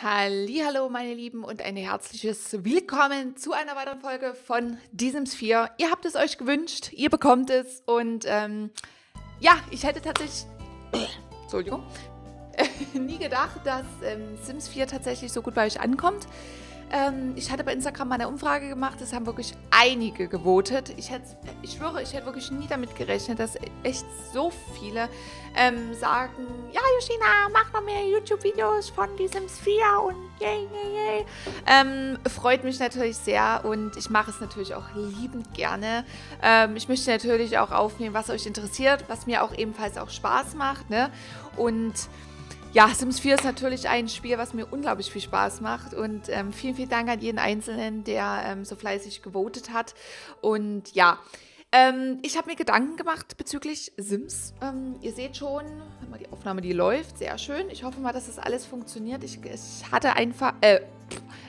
Hallo, meine Lieben und ein herzliches Willkommen zu einer weiteren Folge von diesem 4. Ihr habt es euch gewünscht, ihr bekommt es und ähm, ja, ich hätte tatsächlich Entschuldigung, nie gedacht, dass ähm, Sims 4 tatsächlich so gut bei euch ankommt. Ähm, ich hatte bei Instagram mal eine Umfrage gemacht, es haben wirklich einige gewotet. Ich, ich schwöre, ich hätte wirklich nie damit gerechnet, dass echt so viele ähm, sagen, ja, Yoshina, mach noch mehr YouTube-Videos von diesem Sphere und yay, yay, yay. Ähm, freut mich natürlich sehr und ich mache es natürlich auch liebend gerne. Ähm, ich möchte natürlich auch aufnehmen, was euch interessiert, was mir auch ebenfalls auch Spaß macht. Ne? Und ja, Sims 4 ist natürlich ein Spiel, was mir unglaublich viel Spaß macht. Und ähm, vielen, vielen Dank an jeden Einzelnen, der ähm, so fleißig gewotet hat. Und ja, ähm, ich habe mir Gedanken gemacht bezüglich Sims. Ähm, ihr seht schon, die Aufnahme, die läuft, sehr schön. Ich hoffe mal, dass das alles funktioniert. Ich, ich hatte einfach, äh,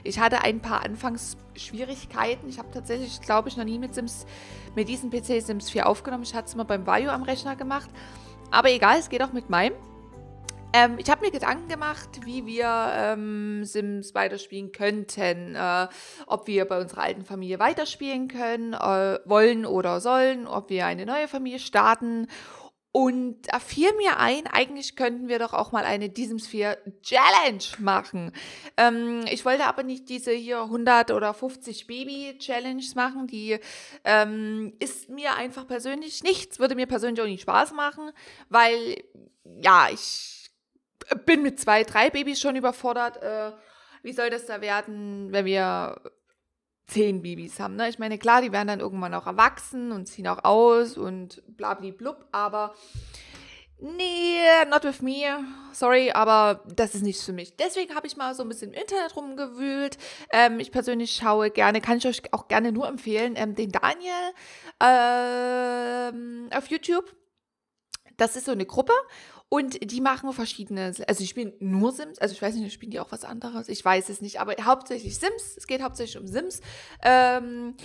ich hatte ein paar Anfangsschwierigkeiten. Ich habe tatsächlich, glaube ich, noch nie mit Sims, mit diesem PC Sims 4 aufgenommen. Ich hatte es mal beim Vario am Rechner gemacht. Aber egal, es geht auch mit meinem. Ähm, ich habe mir Gedanken gemacht, wie wir ähm, Sims weiterspielen könnten. Äh, ob wir bei unserer alten Familie weiterspielen können, äh, wollen oder sollen, ob wir eine neue Familie starten. Und da fiel mir ein, eigentlich könnten wir doch auch mal eine Die Sims 4 Challenge machen. Ähm, ich wollte aber nicht diese hier 100 oder 50 Baby Challenges machen. Die ähm, ist mir einfach persönlich nichts, würde mir persönlich auch nicht Spaß machen, weil ja, ich bin mit zwei, drei Babys schon überfordert. Äh, wie soll das da werden, wenn wir zehn Babys haben? Ne? Ich meine, klar, die werden dann irgendwann auch erwachsen und ziehen auch aus und blub, aber nee, not with me. Sorry, aber das ist nichts für mich. Deswegen habe ich mal so ein bisschen im Internet rumgewühlt. Ähm, ich persönlich schaue gerne, kann ich euch auch gerne nur empfehlen, ähm, den Daniel ähm, auf YouTube. Das ist so eine Gruppe und die machen verschiedene, also die spielen nur Sims, also ich weiß nicht, spielen die auch was anderes? Ich weiß es nicht, aber hauptsächlich Sims, es geht hauptsächlich um Sims. Ähm,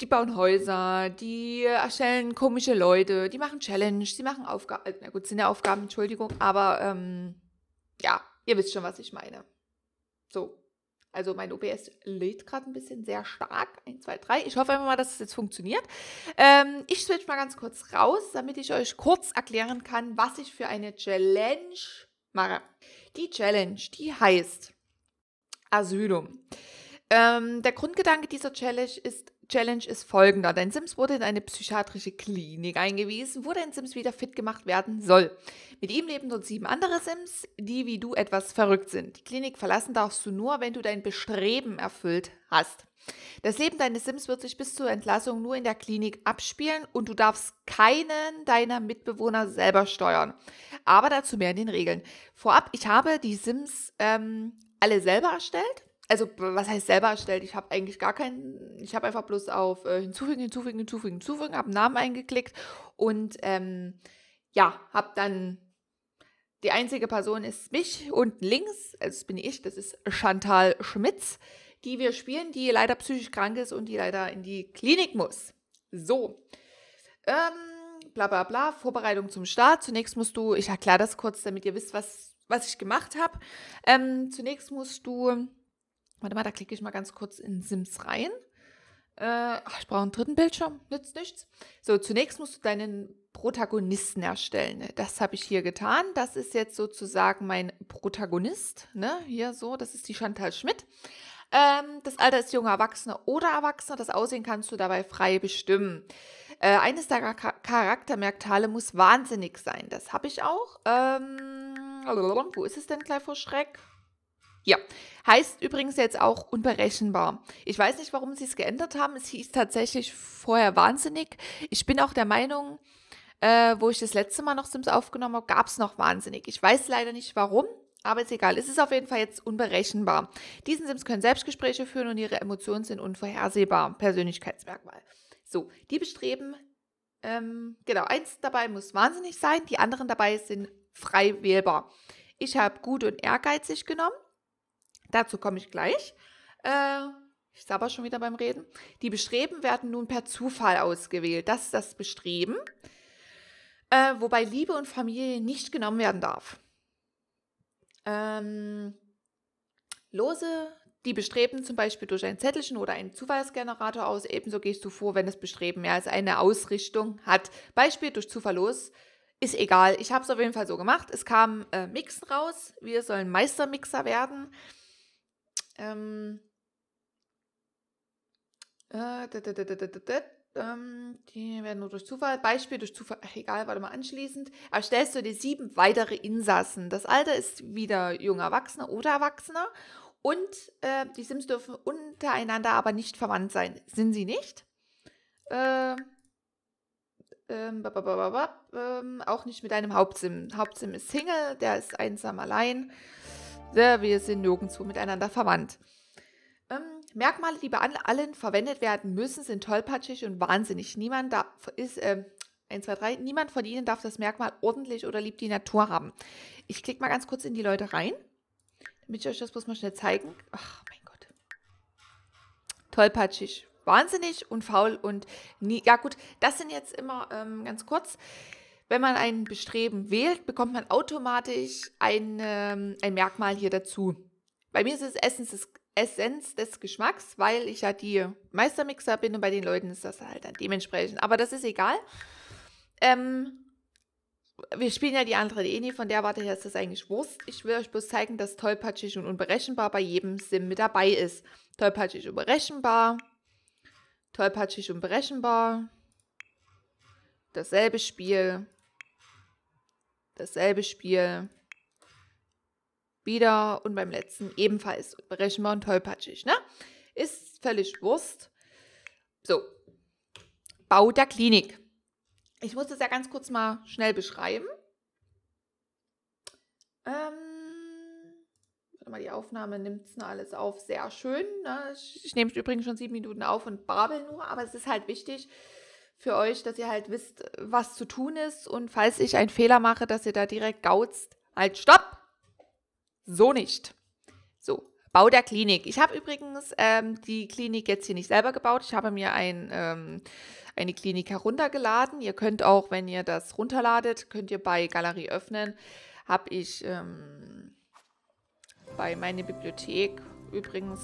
die bauen Häuser, die erstellen komische Leute, die machen Challenge, die machen Aufgaben, äh, na gut, sind ja Aufgaben, Entschuldigung, aber ähm, ja, ihr wisst schon, was ich meine. So, also mein OBS lädt gerade ein bisschen sehr stark. 1, 2, 3. Ich hoffe einfach mal, dass es jetzt funktioniert. Ähm, ich switch mal ganz kurz raus, damit ich euch kurz erklären kann, was ich für eine Challenge mache. Die Challenge, die heißt Asylum. Ähm, der Grundgedanke dieser Challenge ist Challenge ist folgender. Dein Sims wurde in eine psychiatrische Klinik eingewiesen, wo dein Sims wieder fit gemacht werden soll. Mit ihm leben dort sieben andere Sims, die wie du etwas verrückt sind. Die Klinik verlassen darfst du nur, wenn du dein Bestreben erfüllt hast. Das Leben deines Sims wird sich bis zur Entlassung nur in der Klinik abspielen und du darfst keinen deiner Mitbewohner selber steuern. Aber dazu mehr in den Regeln. Vorab, ich habe die Sims ähm, alle selber erstellt also was heißt selber erstellt? Ich habe eigentlich gar keinen, ich habe einfach bloß auf äh, hinzufügen, hinzufügen, hinzufügen, hinzufügen, habe Namen eingeklickt und ähm, ja, habe dann die einzige Person ist mich unten links, also das bin ich, das ist Chantal Schmitz, die wir spielen, die leider psychisch krank ist und die leider in die Klinik muss. So, ähm, bla bla bla, Vorbereitung zum Start. Zunächst musst du, ich erkläre das kurz, damit ihr wisst, was, was ich gemacht habe. Ähm, zunächst musst du Warte mal, da klicke ich mal ganz kurz in Sims rein. Äh, ich brauche einen dritten Bildschirm, nützt nichts. So, zunächst musst du deinen Protagonisten erstellen. Ne? Das habe ich hier getan. Das ist jetzt sozusagen mein Protagonist. Ne? Hier so, das ist die Chantal Schmidt. Ähm, das Alter ist junger Erwachsener oder Erwachsener. Das Aussehen kannst du dabei frei bestimmen. Äh, eines der Char Charaktermerkmale muss wahnsinnig sein. Das habe ich auch. Ähm, wo ist es denn gleich vor Schreck? Ja, heißt übrigens jetzt auch unberechenbar. Ich weiß nicht, warum sie es geändert haben. Es hieß tatsächlich vorher wahnsinnig. Ich bin auch der Meinung, äh, wo ich das letzte Mal noch Sims aufgenommen habe, gab es noch wahnsinnig. Ich weiß leider nicht warum, aber ist egal. Es ist auf jeden Fall jetzt unberechenbar. Diesen Sims können Selbstgespräche führen und ihre Emotionen sind unvorhersehbar. Persönlichkeitsmerkmal. So, die bestreben, ähm, genau, eins dabei muss wahnsinnig sein, die anderen dabei sind frei wählbar. Ich habe gut und ehrgeizig genommen. Dazu komme ich gleich. Äh, ich aber schon wieder beim Reden. Die Bestreben werden nun per Zufall ausgewählt. Das ist das Bestreben, äh, wobei Liebe und Familie nicht genommen werden darf. Ähm, lose die Bestreben zum Beispiel durch ein Zettelchen oder einen Zufallsgenerator aus. Ebenso gehst du vor, wenn das Bestreben mehr als eine Ausrichtung hat. Beispiel durch Zufall los. Ist egal. Ich habe es auf jeden Fall so gemacht. Es kam äh, Mixen raus. Wir sollen Meistermixer werden. Ähm, äh, ähm, die werden nur durch Zufall, Beispiel durch Zufall, ach, egal, warte mal, anschließend erstellst du dir sieben weitere Insassen. Das Alter ist wieder junger Erwachsener oder Erwachsener und äh, die Sims dürfen untereinander aber nicht verwandt sein. Sind sie nicht? Äh, äh, äh, auch nicht mit einem Hauptsim. Hauptsim ist Single, der ist einsam allein. Wir sind nirgendwo miteinander verwandt. Ähm, Merkmale, die bei allen verwendet werden müssen, sind tollpatschig und wahnsinnig. Niemand darf, ist, äh, 1, 2, 3, niemand von ihnen darf das Merkmal ordentlich oder lieb die Natur haben. Ich klicke mal ganz kurz in die Leute rein, damit ich euch das bloß mal schnell zeigen. Ach, mein Gott. Tollpatschig, wahnsinnig und faul und nie. Ja, gut, das sind jetzt immer ähm, ganz kurz. Wenn man ein Bestreben wählt, bekommt man automatisch ein, ähm, ein Merkmal hier dazu. Bei mir ist es Essens des, Essenz des Geschmacks, weil ich ja die Meistermixer bin und bei den Leuten ist das halt dann dementsprechend. Aber das ist egal. Ähm, wir spielen ja die andere Linie, von der Warte her ist das eigentlich Wurst. Ich will euch bloß zeigen, dass tollpatschig und unberechenbar bei jedem Sim mit dabei ist. Tollpatschig und berechenbar. Tollpatschig und berechenbar. Dasselbe Spiel dasselbe Spiel wieder und beim letzten ebenfalls berechenbar und tollpatschig. Ne? Ist völlig Wurst. So, Bau der Klinik. Ich muss das ja ganz kurz mal schnell beschreiben. Ähm, warte mal, die Aufnahme nimmt es alles auf. Sehr schön. Ne? Ich, ich nehme übrigens schon sieben Minuten auf und babbel nur, aber es ist halt wichtig, für euch, dass ihr halt wisst, was zu tun ist und falls ich einen Fehler mache, dass ihr da direkt gauzt. Halt, stopp! So nicht. So, Bau der Klinik. Ich habe übrigens ähm, die Klinik jetzt hier nicht selber gebaut. Ich habe mir ein, ähm, eine Klinik heruntergeladen. Ihr könnt auch, wenn ihr das runterladet, könnt ihr bei Galerie öffnen. Habe ich ähm, bei meiner Bibliothek übrigens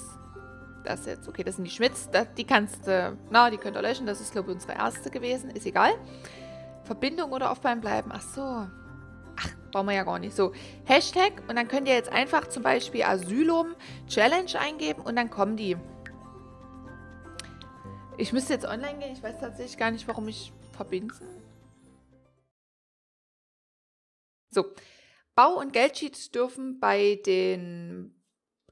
das jetzt. Okay, das sind die Schmitz. die kannst du, na, die könnt ihr löschen. Das ist, glaube ich, unsere erste gewesen. Ist egal. Verbindung oder auf beim bleiben. Ach so. Ach, brauchen wir ja gar nicht. So, Hashtag. Und dann könnt ihr jetzt einfach zum Beispiel Asylum Challenge eingeben und dann kommen die. Ich müsste jetzt online gehen. Ich weiß tatsächlich gar nicht, warum ich verbinden. So, Bau- und Geldsheets dürfen bei den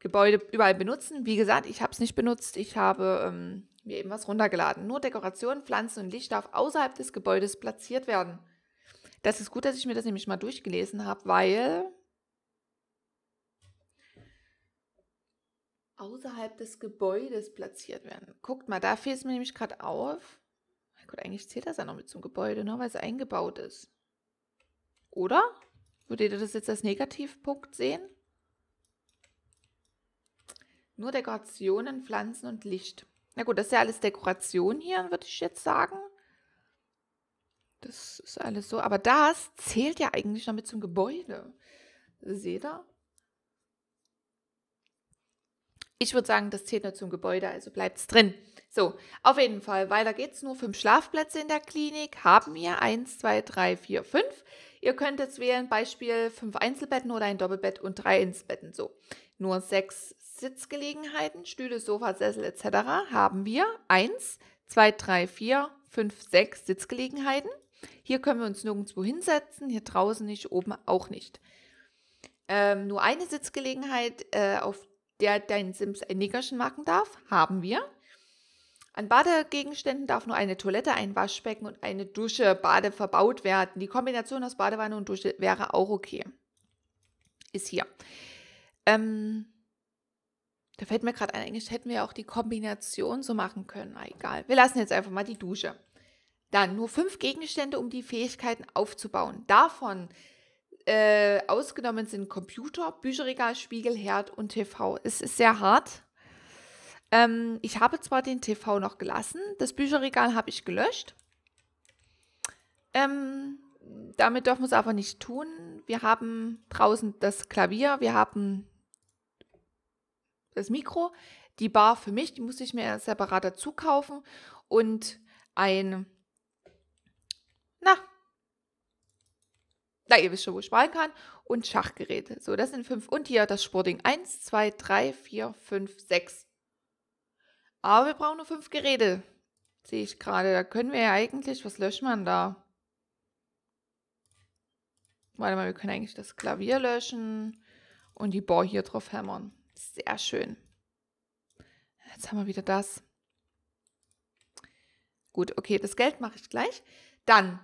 Gebäude überall benutzen. Wie gesagt, ich habe es nicht benutzt. Ich habe ähm, mir eben was runtergeladen. Nur Dekoration, Pflanzen und Licht darf außerhalb des Gebäudes platziert werden. Das ist gut, dass ich mir das nämlich mal durchgelesen habe, weil außerhalb des Gebäudes platziert werden. Guckt mal, da fällt es mir nämlich gerade auf. Mein Gott, eigentlich zählt das ja noch mit zum Gebäude, ne? weil es eingebaut ist. Oder? Würdet ihr das jetzt als Negativpunkt sehen? Nur Dekorationen, Pflanzen und Licht. Na gut, das ist ja alles Dekoration hier, würde ich jetzt sagen. Das ist alles so. Aber das zählt ja eigentlich noch mit zum Gebäude. Seht ihr? Ich würde sagen, das zählt nur zum Gebäude, also bleibt es drin. So, auf jeden Fall, weiter geht's. Nur fünf Schlafplätze in der Klinik haben wir. Eins, zwei, drei, vier, fünf. Ihr könnt jetzt wählen, Beispiel fünf Einzelbetten oder ein Doppelbett und drei Einzelbetten. So, nur sechs Sitzgelegenheiten, Stühle, Sofa, Sessel etc. haben wir 1, 2, 3, 4, 5, 6 Sitzgelegenheiten. Hier können wir uns nirgendwo hinsetzen, hier draußen nicht, oben auch nicht. Ähm, nur eine Sitzgelegenheit, äh, auf der dein Sims ein Nickerchen machen darf, haben wir. An Badegegenständen darf nur eine Toilette, ein Waschbecken und eine Dusche Bade verbaut werden. Die Kombination aus Badewanne und Dusche wäre auch okay. Ist hier. Ähm, da fällt mir gerade ein, eigentlich hätten wir auch die Kombination so machen können. Na, ah, egal. Wir lassen jetzt einfach mal die Dusche. Dann nur fünf Gegenstände, um die Fähigkeiten aufzubauen. Davon äh, ausgenommen sind Computer, Bücherregal, Spiegel, Herd und TV. Es ist sehr hart. Ähm, ich habe zwar den TV noch gelassen, das Bücherregal habe ich gelöscht. Ähm, damit dürfen wir es aber nicht tun. Wir haben draußen das Klavier, wir haben das Mikro. Die Bar für mich, die musste ich mir separat dazu kaufen. Und ein, na, na, ihr wisst schon, wo ich sparen kann. Und Schachgeräte. So, das sind fünf. Und hier das Sporting. Eins, zwei, drei, vier, fünf, sechs. Aber wir brauchen nur fünf Geräte. Sehe ich gerade. Da können wir ja eigentlich, was löscht man da? Warte mal, wir können eigentlich das Klavier löschen und die Bar hier drauf hämmern. Sehr schön. Jetzt haben wir wieder das. Gut, okay, das Geld mache ich gleich. Dann,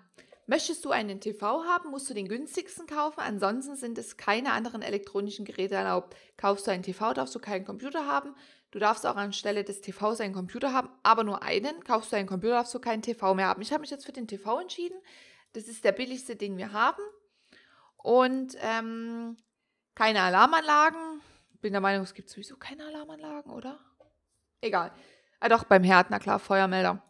möchtest du einen TV haben, musst du den günstigsten kaufen. Ansonsten sind es keine anderen elektronischen Geräte erlaubt. Kaufst du einen TV, darfst du keinen Computer haben. Du darfst auch anstelle des TVs einen Computer haben, aber nur einen. Kaufst du einen Computer, darfst du keinen TV mehr haben. Ich habe mich jetzt für den TV entschieden. Das ist der billigste, den wir haben. Und ähm, keine Alarmanlagen, bin der Meinung, es gibt sowieso keine Alarmanlagen, oder? Egal. Ah, doch, beim Herd, na klar, Feuermelder.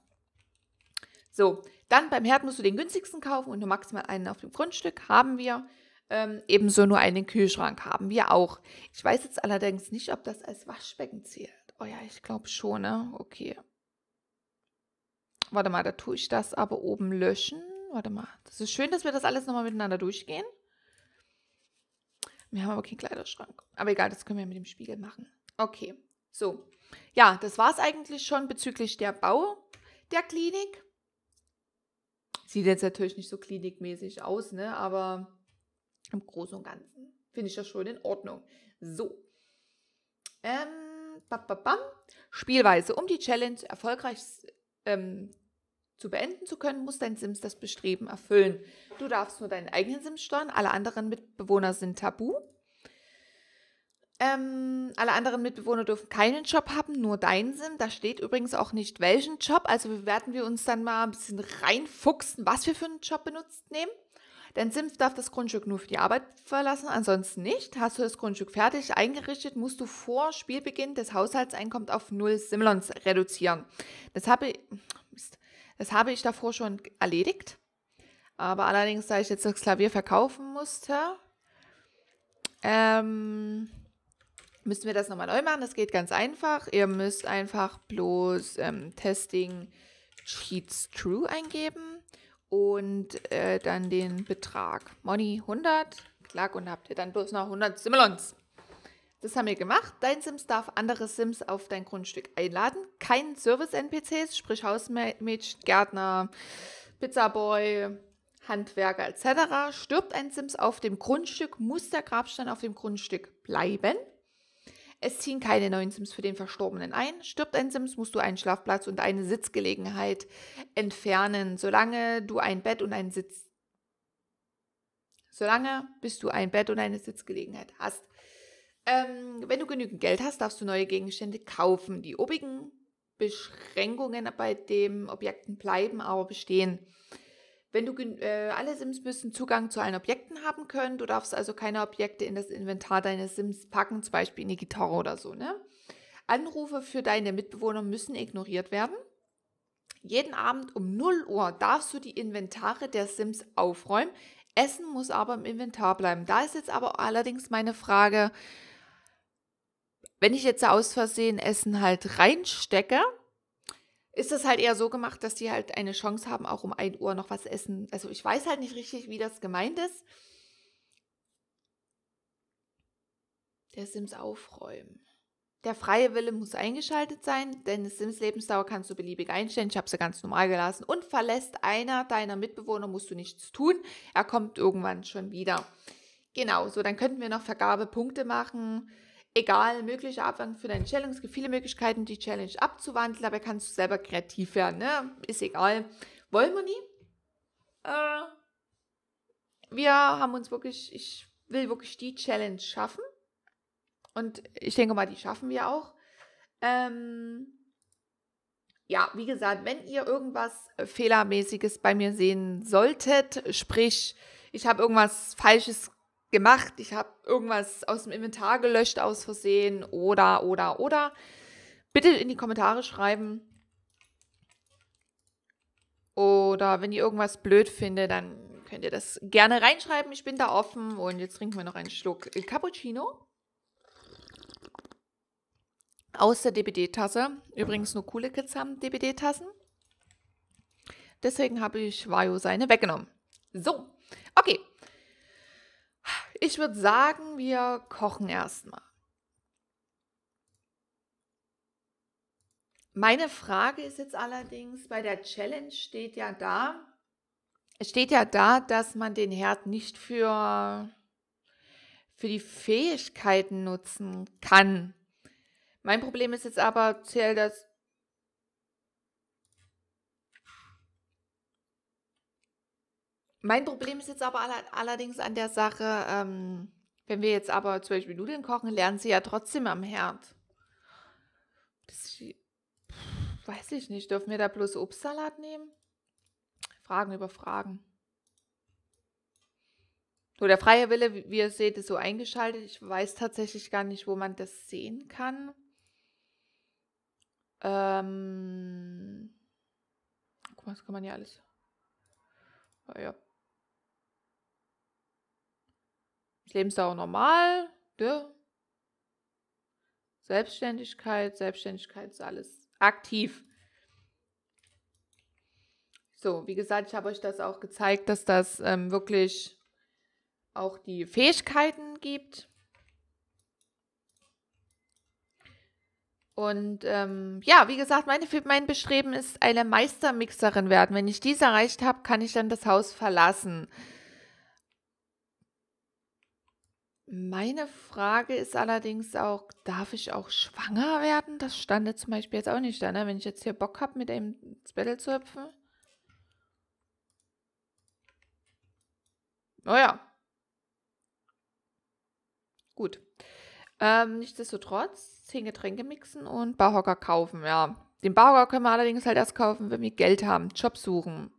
So, dann beim Herd musst du den günstigsten kaufen und nur maximal einen auf dem Grundstück haben wir. Ähm, ebenso nur einen Kühlschrank haben wir auch. Ich weiß jetzt allerdings nicht, ob das als Waschbecken zählt. Oh ja, ich glaube schon, ne? Okay. Warte mal, da tue ich das aber oben löschen. Warte mal. Das ist schön, dass wir das alles nochmal miteinander durchgehen. Wir haben aber keinen Kleiderschrank. Aber egal, das können wir mit dem Spiegel machen. Okay, so. Ja, das war es eigentlich schon bezüglich der Bau der Klinik. Sieht jetzt natürlich nicht so klinikmäßig aus, ne? aber im Großen und Ganzen finde ich das schon in Ordnung. So. Ähm, bam, bam, bam. Spielweise, um die Challenge erfolgreich ähm, zu beenden zu können, muss dein Sims das Bestreben erfüllen. Du darfst nur deinen eigenen Sims steuern, alle anderen Mitbewohner sind tabu. Ähm, alle anderen Mitbewohner dürfen keinen Job haben, nur deinen Sim. Da steht übrigens auch nicht, welchen Job. Also werden wir uns dann mal ein bisschen reinfuchsen, was wir für einen Job benutzt nehmen. Dein Sim darf das Grundstück nur für die Arbeit verlassen, ansonsten nicht. Hast du das Grundstück fertig eingerichtet, musst du vor Spielbeginn des Haushaltseinkommens auf null Simlons reduzieren. Das habe ich das habe ich davor schon erledigt. Aber allerdings, da ich jetzt das Klavier verkaufen musste, ähm, müssen wir das nochmal neu machen. Das geht ganz einfach. Ihr müsst einfach bloß ähm, Testing Cheats True eingeben und äh, dann den Betrag. Money 100, Klack und habt ihr dann bloß noch 100 Simulons. Das haben wir gemacht. Dein Sims darf andere Sims auf dein Grundstück einladen kein Service-NPCs, sprich Hausmädchen, Gärtner, Pizzaboy, Handwerker etc. Stirbt ein Sims auf dem Grundstück, muss der Grabstein auf dem Grundstück bleiben. Es ziehen keine neuen Sims für den Verstorbenen ein. Stirbt ein Sims, musst du einen Schlafplatz und eine Sitzgelegenheit entfernen, solange du ein Bett und einen Sitz. Solange bis du ein Bett und eine Sitzgelegenheit hast. Ähm, wenn du genügend Geld hast, darfst du neue Gegenstände kaufen. Die obigen Beschränkungen bei den Objekten bleiben aber bestehen. Wenn du äh, alle Sims müssen Zugang zu allen Objekten haben können, du darfst also keine Objekte in das Inventar deines Sims packen, zum Beispiel in die Gitarre oder so. Ne? Anrufe für deine Mitbewohner müssen ignoriert werden. Jeden Abend um 0 Uhr darfst du die Inventare der Sims aufräumen. Essen muss aber im Inventar bleiben. Da ist jetzt aber allerdings meine Frage, wenn ich jetzt aus Versehen Essen halt reinstecke, ist das halt eher so gemacht, dass die halt eine Chance haben, auch um 1 Uhr noch was essen. Also ich weiß halt nicht richtig, wie das gemeint ist. Der Sims aufräumen. Der freie Wille muss eingeschaltet sein, denn das Sims Lebensdauer kannst du beliebig einstellen. Ich habe sie ganz normal gelassen. Und verlässt einer deiner Mitbewohner, musst du nichts tun. Er kommt irgendwann schon wieder. Genau, so dann könnten wir noch Vergabepunkte machen. Egal, mögliche Abwand für deine Challenge. Es gibt viele Möglichkeiten, die Challenge abzuwandeln, aber kannst du selber kreativ werden. Ne? Ist egal. Wollen wir nie. Äh, wir haben uns wirklich, ich will wirklich die Challenge schaffen. Und ich denke mal, die schaffen wir auch. Ähm, ja, wie gesagt, wenn ihr irgendwas Fehlermäßiges bei mir sehen solltet, sprich, ich habe irgendwas Falsches gemacht, ich habe irgendwas aus dem Inventar gelöscht aus Versehen oder, oder, oder. Bitte in die Kommentare schreiben. Oder wenn ihr irgendwas blöd findet, dann könnt ihr das gerne reinschreiben. Ich bin da offen und jetzt trinken wir noch einen Schluck Cappuccino. Aus der DBD-Tasse. Übrigens nur coole Kids haben DBD-Tassen. Deswegen habe ich Vajo seine weggenommen. So, okay. Ich würde sagen, wir kochen erstmal. Meine Frage ist jetzt allerdings, bei der Challenge steht ja da, steht ja da, dass man den Herd nicht für, für die Fähigkeiten nutzen kann. Mein Problem ist jetzt aber, zählt das Mein Problem ist jetzt aber allerdings an der Sache, ähm, wenn wir jetzt aber zwölf Minuten kochen, lernen sie ja trotzdem am Herd. Das, weiß ich nicht. Dürfen wir da bloß Obstsalat nehmen? Fragen über Fragen. So, der freie Wille, wie ihr seht, ist so eingeschaltet. Ich weiß tatsächlich gar nicht, wo man das sehen kann. Ähm. Guck mal, das kann man hier alles. Ja, ja. Lebensdauer normal, ne? Selbstständigkeit, Selbstständigkeit ist alles aktiv. So, wie gesagt, ich habe euch das auch gezeigt, dass das ähm, wirklich auch die Fähigkeiten gibt. Und ähm, ja, wie gesagt, meine, mein Bestreben ist, eine Meistermixerin werden. Wenn ich dies erreicht habe, kann ich dann das Haus verlassen. Meine Frage ist allerdings auch, darf ich auch schwanger werden? Das stand jetzt zum Beispiel jetzt auch nicht da, ne? wenn ich jetzt hier Bock habe, mit einem ins zu hüpfen. Oh ja. Gut. Ähm, nichtsdestotrotz, 10 Getränke mixen und Barhocker kaufen, ja. Den Barhocker können wir allerdings halt erst kaufen, wenn wir Geld haben, Job suchen,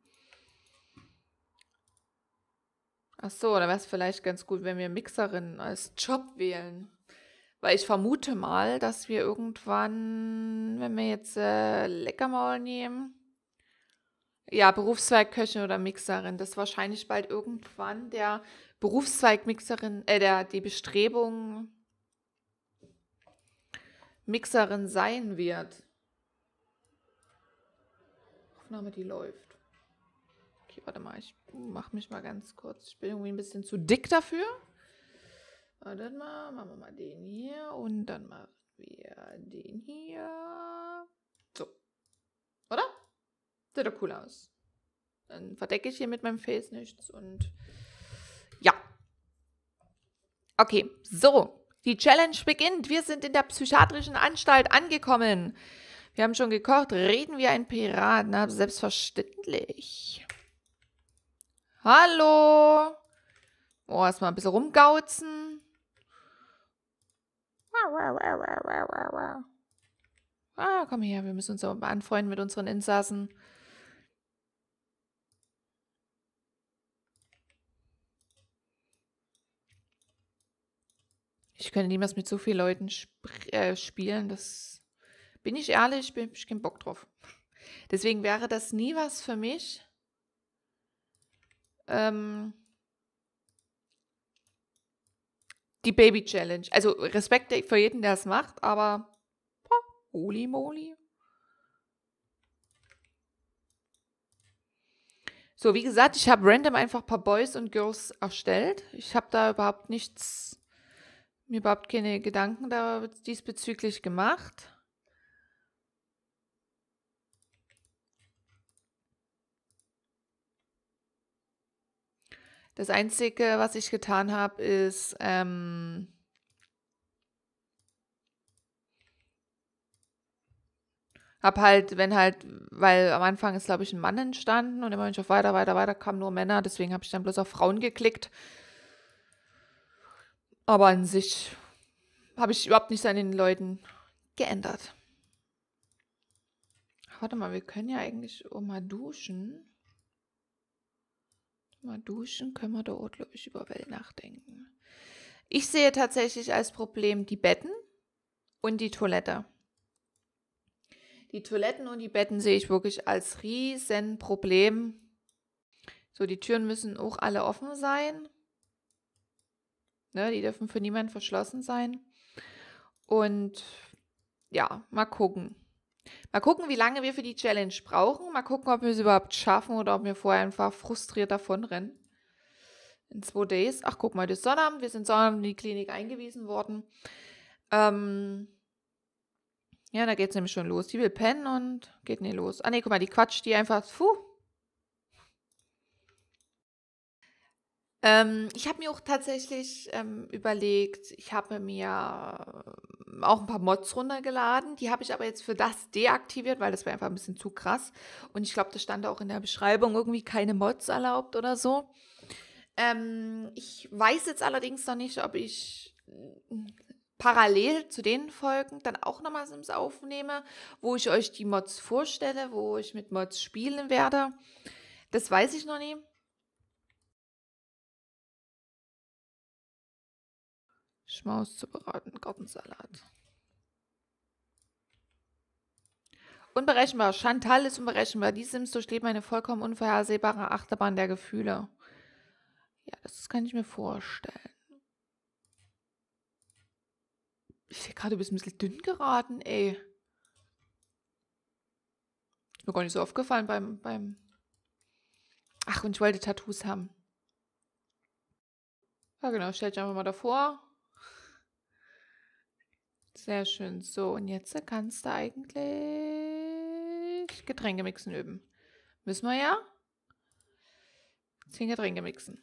Ach so, dann wäre es vielleicht ganz gut, wenn wir Mixerinnen als Job wählen. Weil ich vermute mal, dass wir irgendwann, wenn wir jetzt äh, Leckermaul nehmen, ja, Berufszweig Köchin oder Mixerin, dass wahrscheinlich bald irgendwann der Berufszweig Mixerin, äh, der, die Bestrebung Mixerin sein wird. Aufnahme, die läuft ich, warte mal, ich mache mich mal ganz kurz. Ich bin irgendwie ein bisschen zu dick dafür. Warte mal, machen wir mal den hier und dann machen wir den hier. So. Oder? Sieht doch cool aus. Dann verdecke ich hier mit meinem Face nichts und ja. Okay, so. Die Challenge beginnt. Wir sind in der psychiatrischen Anstalt angekommen. Wir haben schon gekocht. Reden wir ein Pirat. Na, selbstverständlich. Hallo. Oh, erstmal ein bisschen rumgauzen. Ah, komm her, wir müssen uns auch mal anfreunden mit unseren Insassen. Ich könnte niemals mit so vielen Leuten sp äh, spielen. Das bin ich ehrlich, bin ich keinen Bock drauf. Deswegen wäre das nie was für mich ähm, die Baby Challenge. Also Respekt für jeden, der es macht, aber holy moly. So, wie gesagt, ich habe random einfach ein paar Boys und Girls erstellt. Ich habe da überhaupt nichts, mir überhaupt keine Gedanken da diesbezüglich gemacht. Das Einzige, was ich getan habe, ist ähm, hab halt, wenn halt, weil am Anfang ist, glaube ich, ein Mann entstanden und immer wenn ich auf weiter, weiter, weiter kamen nur Männer, deswegen habe ich dann bloß auf Frauen geklickt. Aber an sich habe ich überhaupt nichts an den Leuten geändert. Warte mal, wir können ja eigentlich auch mal duschen. Mal duschen können wir da auch, glaube ich, über Welt nachdenken. Ich sehe tatsächlich als Problem die Betten und die Toilette. Die Toiletten und die Betten sehe ich wirklich als Riesenproblem. So, die Türen müssen auch alle offen sein. Ne, die dürfen für niemanden verschlossen sein. Und ja, mal gucken. Mal gucken, wie lange wir für die Challenge brauchen. Mal gucken, ob wir es überhaupt schaffen oder ob wir vorher einfach frustriert davonrennen. In zwei Days. Ach, guck mal, das ist Sonnabend. Wir sind Sonnabend in die Klinik eingewiesen worden. Ähm ja, da geht es nämlich schon los. Die will pennen und geht nicht los. Ah, ne, guck mal, die quatscht die einfach. Puh. Ähm, ich habe mir auch tatsächlich ähm, überlegt, ich habe mir auch ein paar Mods runtergeladen. Die habe ich aber jetzt für das deaktiviert, weil das wäre einfach ein bisschen zu krass. Und ich glaube, das stand auch in der Beschreibung irgendwie keine Mods erlaubt oder so. Ähm, ich weiß jetzt allerdings noch nicht, ob ich hm, parallel zu den Folgen dann auch nochmal Sims aufnehme, wo ich euch die Mods vorstelle, wo ich mit Mods spielen werde. Das weiß ich noch nie. Schmaus beraten, Gartensalat. Unberechenbar. Chantal ist unberechenbar. Die Sims durchlebt eine vollkommen unvorhersehbare Achterbahn der Gefühle. Ja, das kann ich mir vorstellen. Ich sehe gerade, du bist ein bisschen dünn geraten, ey. Ist mir gar nicht so aufgefallen beim, beim... Ach, und ich wollte Tattoos haben. Ja genau, stell dich einfach mal davor. Sehr schön. So, und jetzt kannst du eigentlich Getränke mixen üben. Müssen wir ja? Zehn Getränke mixen.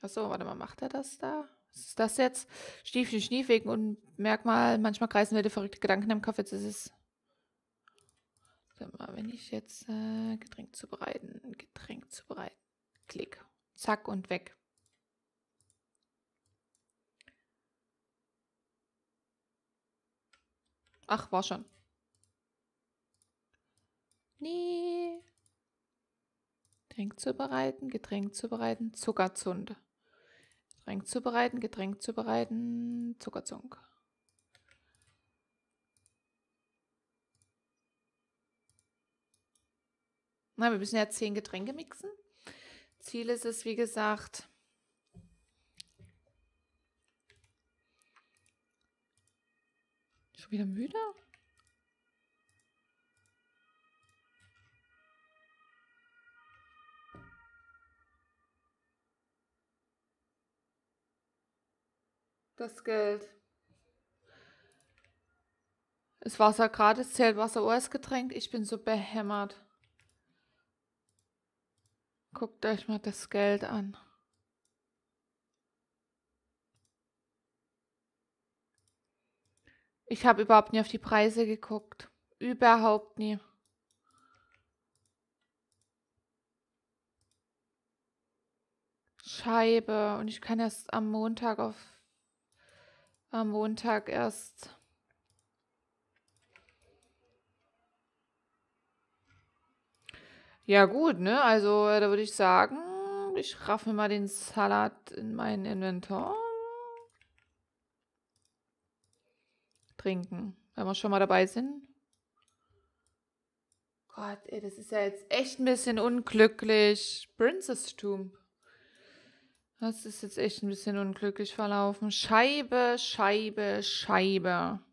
Achso, warte mal, macht er das da? Was ist das jetzt? Stiefel, Schniefwegen und Merkmal, manchmal kreisen wir die verrückte Gedanken im Kopf. Jetzt ist es. Sag mal, wenn ich jetzt äh, Getränk zubereiten, Getränk zubereiten, klick, zack und weg. Ach, war schon. Nee. Getränk zubereiten, Getränk zubereiten, Zuckerzund. Getränk zubereiten, Getränk zubereiten, Zuckerzunk. Na, wir müssen ja zehn Getränke mixen. Ziel ist es, wie gesagt, wieder müde? Das Geld. Ist Wasser gratis, zählt Wasser als Getränk? Ich bin so behämmert. Guckt euch mal das Geld an. Ich habe überhaupt nie auf die Preise geguckt. Überhaupt nie. Scheibe. Und ich kann erst am Montag auf. Am Montag erst. Ja, gut, ne? Also, äh, da würde ich sagen, ich raffe mal den Salat in mein Inventar. trinken, wenn wir schon mal dabei sind. Gott, ey, das ist ja jetzt echt ein bisschen unglücklich. Princess Tomb. Das ist jetzt echt ein bisschen unglücklich verlaufen. Scheibe, Scheibe, Scheibe.